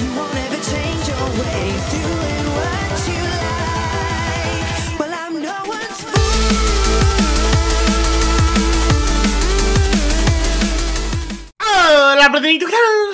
¡Hola,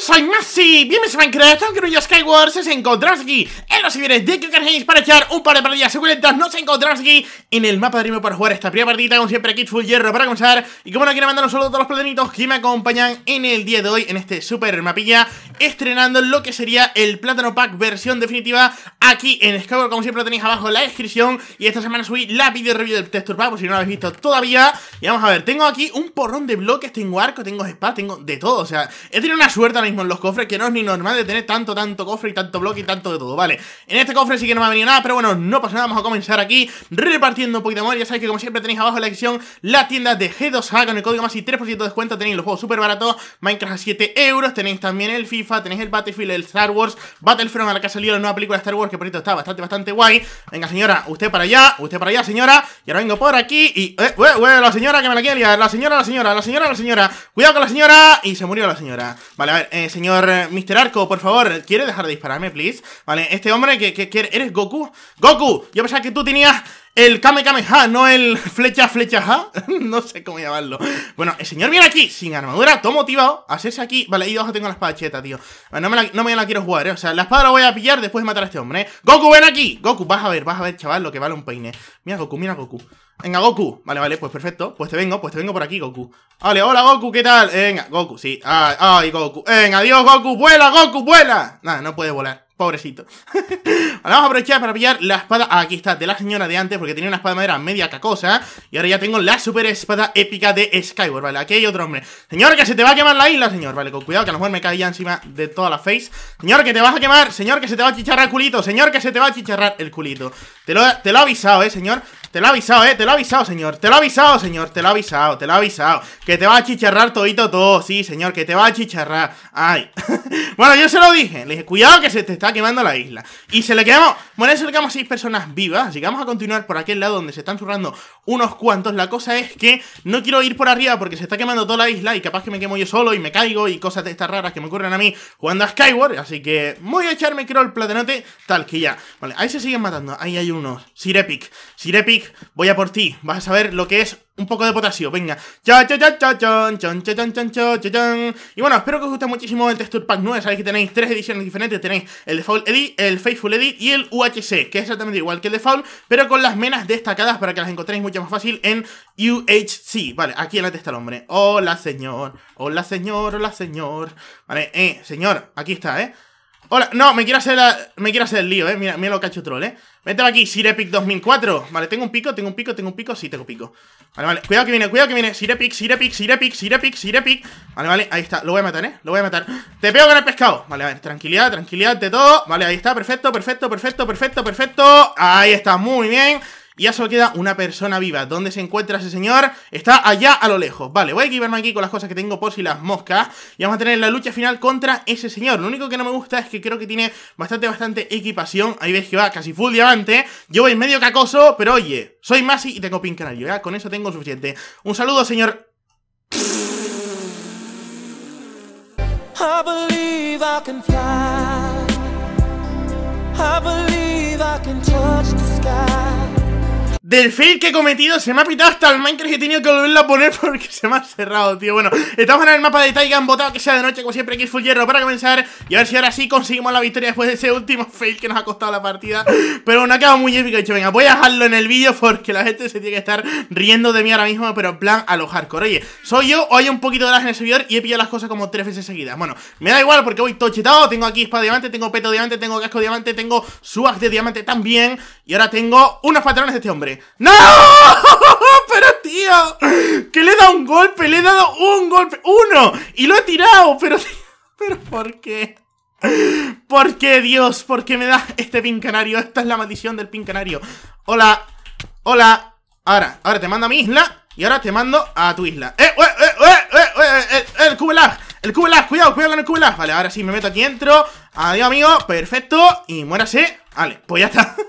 soy Massi! bienvenidos a Minecraft, aunque yo Skyward, Os encontramos aquí en los siguientes de que Games para echar un par de partidas suculentas, nos encontramos aquí en el mapa de Rimo para jugar esta primera partida, como siempre aquí Full Hierro para comenzar, y como no quiero mandar un saludo a todos los platinitos que me acompañan en el día de hoy en este super mapilla, estrenando lo que sería el Plátano Pack versión definitiva aquí en Skyward, Como siempre lo tenéis abajo en la descripción. Y esta semana subí la video review del Texture Pack, por si no lo habéis visto todavía. Y vamos a ver, tengo aquí un porrón de bloques, tengo arco, tengo spa, tengo de todo. O sea, he tenido una suerte ahora mismo en los cofres que no es ni normal de tener tanto, tanto cofre y tanto bloque y tanto de todo, ¿vale? En este cofre sí que no me ha venido nada, pero bueno, no pasa nada, vamos a comenzar aquí repartiendo un poquito de amor. Ya sabéis que como siempre tenéis abajo en la descripción la tienda de G2A con el código más y 3% de descuento. Tenéis los juegos súper baratos, Minecraft a 7 euros, tenéis también el tenéis el Battlefield, el Star Wars, Battlefront, a la que ha salido la nueva película de Star Wars, que por cierto está bastante, bastante guay. Venga, señora, usted para allá, usted para allá, señora. Y ahora vengo por aquí y... Eh, eh, eh la señora que me la quiere la señora, la señora, la señora, la señora. Cuidado con la señora. Y se murió la señora. Vale, a ver, eh, señor Mr. Arco, por favor, ¿quiere dejar de dispararme, please? Vale, este hombre que, quiere. eres Goku. Goku, yo pensaba que tú tenías... El Kame Kame ja, no el flecha flecha ha. no sé cómo llamarlo. Bueno, el señor viene aquí, sin armadura, todo motivado. Hacerse aquí. Vale, y abajo tengo la espada cheta, tío. No me, la, no me la quiero jugar, ¿eh? O sea, la espada la voy a pillar después de matar a este hombre, ¿eh? Goku, ven aquí. Goku, vas a ver, vas a ver, chaval, lo que vale un peine. Mira, Goku, mira, Goku. Venga, Goku. Vale, vale, pues perfecto. Pues te vengo, pues te vengo por aquí, Goku. Vale, hola, Goku, ¿qué tal? Eh, venga, Goku, sí. Ay, ah, ay, Goku. Venga, adiós, Goku. Vuela, Goku, vuela. Nada, no puede volar pobrecito. Ahora vamos a aprovechar para pillar la espada, ah, aquí está, de la señora de antes, porque tenía una espada de madera media cacosa. Y ahora ya tengo la super espada épica de Skyward, vale, aquí hay otro hombre. Señor, que se te va a quemar la isla, señor, vale, con cuidado, que a lo mejor me ya encima de toda la face. Señor, que te vas a quemar, señor, que se te va a chicharrar el culito, señor, que se te va a chicharrar el culito. Te lo, te lo he avisado, eh, señor. Te lo he avisado, eh, te lo he avisado, señor. Te lo he avisado, señor. Te lo he avisado, te lo he avisado. Que te va a chicharrar todito todo. Sí, señor, que te va a chicharrar. Ay. bueno, yo se lo dije. Le dije, cuidado que se te está quemando la isla. Y se le quemó. Bueno, se le quedamos seis personas vivas. Así que vamos a continuar por aquel lado donde se están surrando unos cuantos. La cosa es que no quiero ir por arriba porque se está quemando toda la isla. Y capaz que me quemo yo solo y me caigo y cosas de estas raras que me ocurren a mí jugando a Skyward. Así que voy a echarme, creo, el platenote tal que ya. Vale, ahí se siguen matando. Ahí hay unos. Sirepic. Sirepic voy a por ti. Vas a ver lo que es un poco de potasio. Venga. Y bueno, espero que os guste muchísimo el Texture Pack 9. Sabéis que tenéis tres ediciones diferentes. Tenéis el Default Edit, el Faithful Edit y el UHC, que es exactamente igual que el Default, pero con las menas destacadas para que las encontréis mucho más fácil en UHC. Vale, aquí en la testa el hombre. Hola, señor. Hola, señor. Hola, señor. Vale, eh, señor. Aquí está, eh. Hola, no, me quiero hacer, me quiero hacer el lío, eh. Mira, mira lo que ha hecho troll, eh. Mételo aquí, Sirepic 2004. Vale, tengo un pico, tengo un pico, tengo un pico. Sí, tengo pico. Vale, vale. Cuidado que viene, cuidado que viene. Sirepic, Sirepic, Sirepic, Sirepic, Sirepic. Vale, vale, ahí está. Lo voy a matar, eh. Lo voy a matar. Te pego con el pescado. Vale, a ver, tranquilidad, tranquilidad de todo. Vale, ahí está. Perfecto, perfecto, perfecto, perfecto, perfecto. Ahí está, muy bien. Y ya solo queda una persona viva. ¿Dónde se encuentra ese señor? Está allá a lo lejos. Vale, voy a equiparme aquí con las cosas que tengo por si las moscas. Y vamos a tener la lucha final contra ese señor. Lo único que no me gusta es que creo que tiene bastante, bastante equipación. Ahí ves que va casi full diamante. Yo voy medio cacoso, pero oye, soy Masi y tengo pin canario. Ya con eso tengo suficiente. Un saludo, señor... I believe I can fly. I believe I can touch the sky. Del fail que he cometido, se me ha pitado hasta el Minecraft y he tenido que volverlo a poner porque se me ha cerrado, tío. Bueno, estamos en el mapa de han votado que sea de noche, como siempre, aquí full hierro para comenzar. Y a ver si ahora sí conseguimos la victoria después de ese último fail que nos ha costado la partida. Pero bueno, ha quedado muy épico. He dicho, venga, voy a dejarlo en el vídeo porque la gente se tiene que estar riendo de mí ahora mismo, pero en plan a lo hardcore. Oye, soy yo, O hay un poquito de las en el servidor y he pillado las cosas como tres veces seguidas. Bueno, me da igual porque voy tochetado. chetado. Tengo aquí espada diamante, tengo peto diamante, tengo casco diamante, tengo subas de diamante también. Y ahora tengo unos patrones de este hombre. ¡No! ¡Pero tío! ¡Que le he dado un golpe! ¡Le he dado un golpe! ¡Uno! ¡Y lo he tirado! ¡Pero ¿Pero por qué? ¿Por qué, Dios? ¿Por qué me da este pin canario? Esta es la maldición del pin canario. Hola, hola. Ahora, ahora te mando a mi isla y ahora te mando a tu isla. ¡Eh, eh, eh, eh, eh, eh! eh, eh el cubelag! ¡El cubelag! ¡Cuidado, cuidado con el cubelag! Vale, ahora sí me meto aquí dentro. Adiós, amigo. Perfecto. Y muérase. Vale, pues ya está.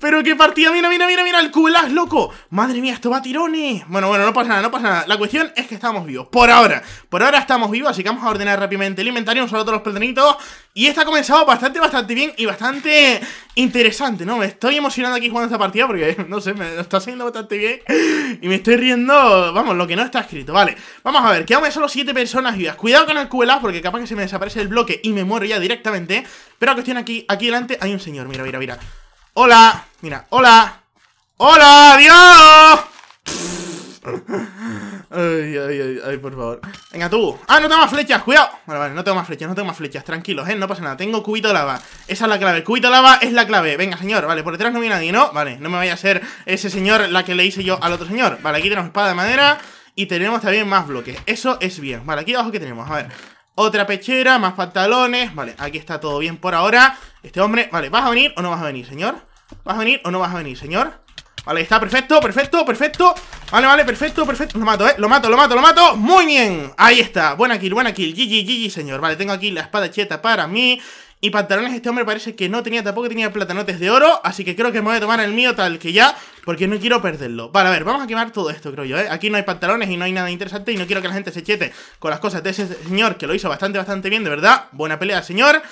Pero qué partida, mira, mira, mira, mira, el culas, loco. Madre mía, esto va a tirones. Bueno, bueno, no pasa nada, no pasa nada. La cuestión es que estamos vivos, por ahora. Por ahora estamos vivos, así que vamos a ordenar rápidamente el inventario, Un saludo a todos los pelotonitos Y está comenzado bastante, bastante bien y bastante interesante, ¿no? Me estoy emocionando aquí jugando esta partida porque, no sé, me está saliendo bastante bien. Y me estoy riendo, vamos, lo que no está escrito, vale. Vamos a ver, quedamos solo siete personas vivas. Cuidado con el culas porque capaz que se me desaparece el bloque y me muero ya directamente. Pero la cuestión aquí, aquí delante hay un señor, mira, mira, mira. Hola, mira, hola. Hola, adiós. Ay, ay, ay, por favor. Venga tú. Ah, no tengo más flechas, cuidado. Vale, vale, no tengo más flechas, no tengo más flechas. Tranquilos, eh, no pasa nada. Tengo cubito lava. Esa es la clave. Cubito lava es la clave. Venga, señor. Vale, por detrás no viene nadie, ¿no? Vale, no me vaya a ser ese señor la que le hice yo al otro señor. Vale, aquí tenemos espada de madera. Y tenemos también más bloques. Eso es bien. Vale, aquí abajo que tenemos. A ver. Otra pechera, más pantalones. Vale, aquí está todo bien por ahora. Este hombre, vale, ¿vas a venir o no vas a venir, señor? ¿Vas a venir o no vas a venir, señor? Vale, está perfecto, perfecto, perfecto Vale, vale, perfecto, perfecto Lo mato, eh, lo mato, lo mato, lo mato Muy bien, ahí está Buena kill, buena kill GG, GG, señor Vale, tengo aquí la espada cheta para mí Y pantalones, este hombre parece que no tenía Tampoco tenía platanotes de oro Así que creo que me voy a tomar el mío tal que ya porque no quiero perderlo. Vale, a ver, vamos a quemar todo esto, creo yo, ¿eh? Aquí no hay pantalones y no hay nada interesante y no quiero que la gente se chete con las cosas de ese señor que lo hizo bastante, bastante bien, de verdad. Buena pelea, señor.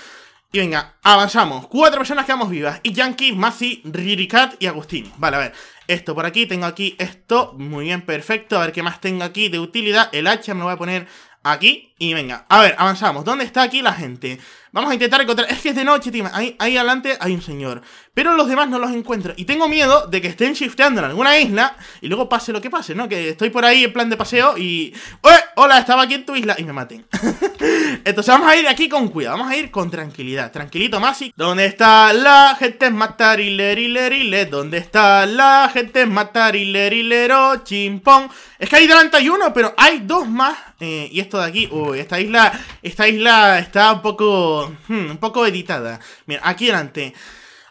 Y venga, avanzamos. Cuatro personas quedamos vivas. Y Yankee, Mazi, Ririkat y Agustín. Vale, a ver. Esto por aquí, tengo aquí esto. Muy bien, perfecto. A ver qué más tengo aquí de utilidad. El hacha me lo voy a poner aquí. Y venga, a ver, avanzamos. ¿Dónde está aquí la gente? Vamos a intentar encontrar... Es que es de noche, tío. Ahí, adelante hay un señor. Pero los demás no los encuentro. Y tengo miedo de que estén shifteando en alguna isla y luego pase lo que pase, ¿no? Que estoy por ahí en plan de paseo y... ¡Eh! Hola, estaba aquí en tu isla y me maten. Entonces vamos a ir de aquí con cuidado. Vamos a ir con tranquilidad. Tranquilito, Masi. ¿Dónde está la gente? Matarilerile, ¿Dónde está la gente? Matarilerilero, chimpón. Es que ahí delante hay uno, pero hay dos más. Eh, y esto de aquí... Uy, esta isla... Esta isla está un poco Hmm, un poco editada. Mira, aquí delante.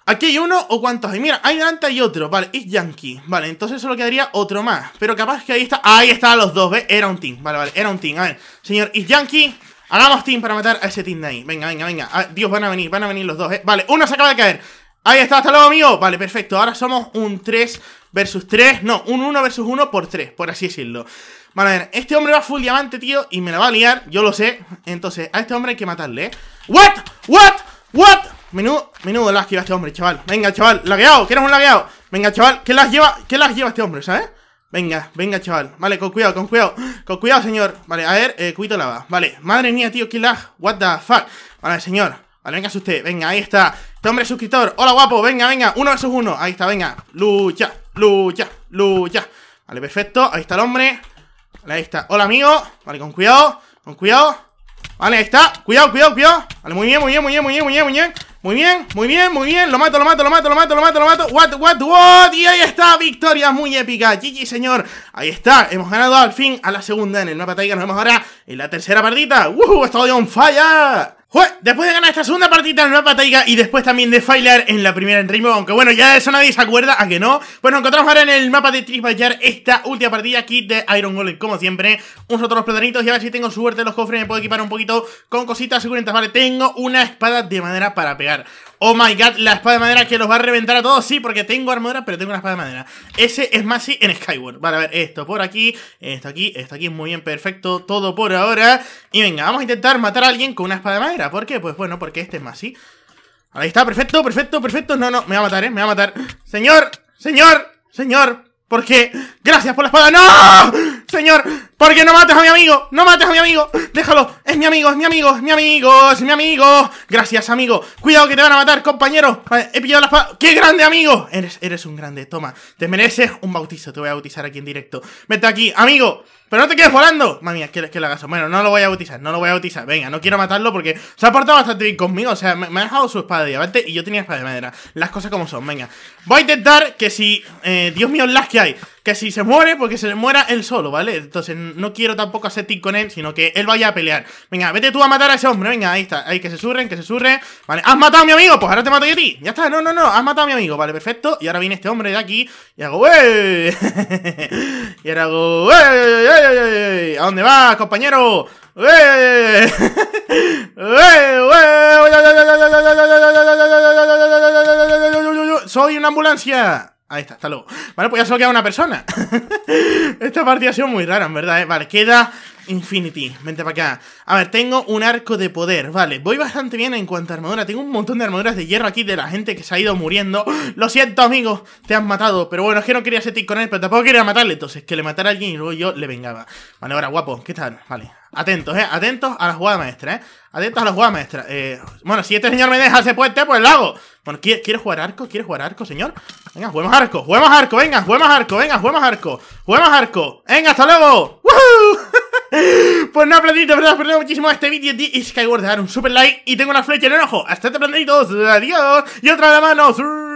Aquí hay uno o cuántos hay. Mira, ahí delante hay otro. Vale, es Yankee. Vale, entonces solo quedaría otro más. Pero capaz que ahí está. Ahí están los dos, ¿ves? Era un team. Vale, vale, era un team. A ver, señor Is Yankee. Hagamos team para matar a ese team de ahí. Venga, venga, venga. Ah, Dios, van a venir, van a venir los dos, ¿eh? Vale, uno se acaba de caer. Ahí está, hasta luego, amigo. Vale, perfecto. Ahora somos un 3 versus 3. No, un 1 versus 1 por 3, por así decirlo. Vale, a ver, este hombre va full diamante, tío, y me la va a liar, yo lo sé. Entonces, a este hombre hay que matarle, ¿eh? ¿What? ¿What? ¿What? Menudo, menudo las lleva este hombre, chaval. Venga, chaval, lagueado, que eres un lagueado. Venga, chaval, ¿qué las lleva? ¿Qué las lleva este hombre, sabes? Venga, venga, chaval. Vale, con cuidado, con cuidado. Con cuidado, señor. Vale, a ver, eh, cuito lava. Vale, madre mía, tío, qué lag. What the fuck. Vale, señor. Vale, venga, usted. Venga, ahí está. Este hombre es suscriptor. Hola, guapo. Venga, venga. Uno versus uno. Ahí está, venga. Lucha, lucha, lucha. Vale, perfecto. Ahí está el hombre ahí está. Hola, amigo. Vale, con cuidado. Con cuidado. Vale, ahí está. Cuidado, cuidado, cuidado. Vale, muy bien, muy bien, muy bien, muy bien, muy bien, muy bien. Muy bien, muy bien, muy bien. Lo mato, lo mato, lo mato, lo mato, lo mato, lo mato. What, what, what. Y ahí está, victoria muy épica. GG, señor. Ahí está. Hemos ganado al fin a la segunda en el mapa taiga Nos vemos ahora en la tercera partida. estado ¡Uh! Estoy on falla ¡Jue! Después de ganar esta segunda. El mapa Taiga y después también de Failar en la primera en aunque bueno, ya eso nadie se acuerda, ¿a que no? Bueno, nos encontramos ahora en el mapa de Tripayar esta última partida aquí de Iron Golem, como siempre. unos otros los platanitos y a ver si tengo suerte en los cofres, me puedo equipar un poquito con cositas seguritas ¿vale? Tengo una espada de madera para pegar. Oh my god, la espada de madera que los va a reventar a todos. Sí, porque tengo armadura, pero tengo una espada de madera. Ese es más en Skyward. Vale, a ver, esto por aquí, esto aquí, esto aquí, muy bien, perfecto. Todo por ahora. Y venga, vamos a intentar matar a alguien con una espada de madera. ¿Por qué? Pues bueno, porque este es más Ahí está, perfecto, perfecto, perfecto. No, no, me va a matar, eh, me va a matar. Señor, señor, señor. ¿por qué? gracias por la espada. ¡No! Señor, porque no mates a mi amigo, no mates a mi amigo, déjalo, es mi amigo, es mi amigo, es mi amigo, es mi amigo. Gracias, amigo. Cuidado que te van a matar, compañero. Vale, he pillado la espada. ¡Qué grande, amigo! Eres, eres un grande, toma. Te mereces un bautizo, te voy a bautizar aquí en directo. Vete aquí, amigo. Pero no te quedes volando. Mami, es que, lo hagas? Bueno, no lo voy a bautizar, no lo voy a bautizar. Venga, no quiero matarlo porque se ha portado bastante bien conmigo. O sea, me, ha dejado su espada de diamante y yo tenía espada de madera. Las cosas como son, venga. Voy a intentar que si. Eh, Dios mío, las que hay. Que si se muere, porque se muera él solo, ¿vale? Entonces no quiero tampoco hacer tic con él, sino que él vaya a pelear. Venga, vete tú a matar a ese hombre, venga, ahí está. Ahí que se surren, que se surren. Vale, has matado a mi amigo, pues ahora te mato yo a ti. Ya está, no, no, no, has matado a mi amigo. Vale, perfecto. Y ahora viene este hombre de aquí y hago, y ahora hago, a dónde vas, compañero? soy una ambulancia! Ahí está, hasta luego. Vale, pues ya solo queda una persona. Esta partida ha sido muy rara, en verdad, ¿eh? Vale, queda Infinity. Vente para acá. A ver, tengo un arco de poder. Vale, voy bastante bien en cuanto a armadura. Tengo un montón de armaduras de hierro aquí de la gente que se ha ido muriendo. Lo siento, amigo. Te han matado. Pero bueno, es que no quería ser con él, pero tampoco quería matarle. Entonces, que le matara a alguien y luego yo le vengaba. Vale, ahora, guapo. ¿Qué tal? Vale, Atentos, eh. Atentos a la jugada maestra, eh. Atentos a la jugada maestra. Eh, bueno, si este señor me deja ese puente, pues lo hago. Bueno, ¿quieres jugar arco? ¿Quieres jugar arco, señor? Venga, juguemos arco. Juguemos arco, venga, juguemos arco, venga, juguemos arco. Juguemos arco. Venga, hasta luego. pues nada, planetitos, verdad, perdón muchísimo este vídeo de Skyward. Dejar un super like y tengo una flecha en el ojo. Hasta este planetitos. Adiós. Y otra de la mano.